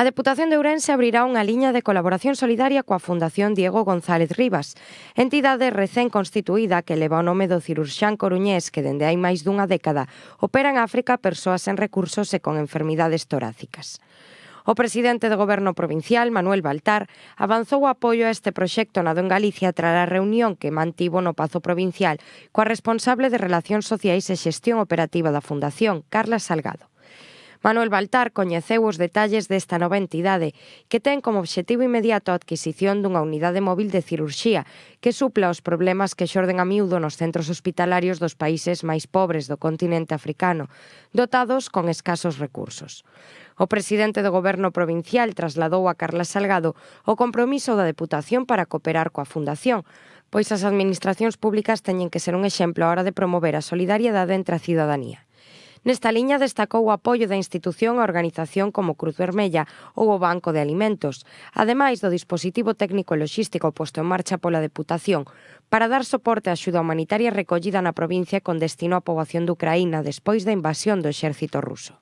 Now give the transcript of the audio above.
A Deputación de Ourense abrirá unha liña de colaboración solidaria coa Fundación Diego González Rivas, entidade recén constituída que leva o nome do cirurxán coruñés que dende hai máis dunha década opera en África persoas sen recursos e con enfermidades torácicas. O presidente do Goberno Provincial, Manuel Baltar, avanzou o apoio a este proxecto nado en Galicia tras a reunión que mantivo no Pazo Provincial coa responsable de Relacións Sociais e Xestión Operativa da Fundación, Carla Salgado. Manuel Baltar coñeceu os detalles desta nova entidade, que ten como obxectivo inmediato a adquisición dunha unidade móvil de cirurxía, que supla os problemas que xorden a miúdo nos centros hospitalarios dos países máis pobres do continente africano, dotados con escasos recursos. O presidente do Goberno Provincial trasladou a Carla Salgado o compromiso da Deputación para cooperar coa Fundación, pois as administracións públicas teñen que ser un exemplo a hora de promover a solidariedade entre a cidadanía. Nesta liña destacou o apoio da institución a organización como Cruz Vermella ou o Banco de Alimentos, ademais do dispositivo técnico e loxístico posto en marcha pola Deputación para dar soporte á axuda humanitaria recollida na provincia con destino á poboación de Ucraína despois da invasión do exército ruso.